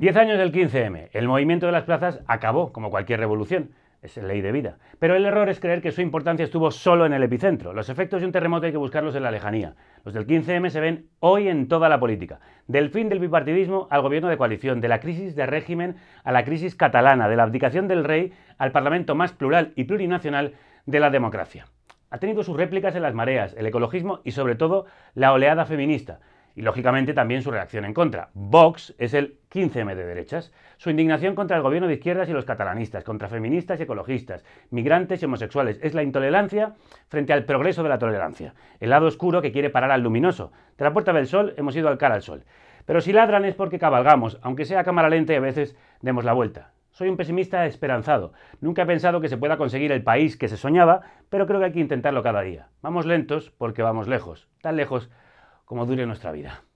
Diez años del 15M. El movimiento de las plazas acabó, como cualquier revolución. Es ley de vida. Pero el error es creer que su importancia estuvo solo en el epicentro. Los efectos de un terremoto hay que buscarlos en la lejanía. Los del 15M se ven hoy en toda la política. Del fin del bipartidismo al gobierno de coalición, de la crisis de régimen a la crisis catalana, de la abdicación del rey al parlamento más plural y plurinacional de la democracia. Ha tenido sus réplicas en las mareas, el ecologismo y sobre todo la oleada feminista y lógicamente también su reacción en contra. Vox es el 15M de derechas. Su indignación contra el gobierno de izquierdas y los catalanistas, contra feministas y ecologistas, migrantes y homosexuales. Es la intolerancia frente al progreso de la tolerancia. El lado oscuro que quiere parar al luminoso. De la Puerta del Sol hemos ido al cara al sol. Pero si ladran es porque cabalgamos, aunque sea cámara lenta y a veces demos la vuelta. Soy un pesimista esperanzado. Nunca he pensado que se pueda conseguir el país que se soñaba, pero creo que hay que intentarlo cada día. Vamos lentos porque vamos lejos. Tan lejos como dure nuestra vida.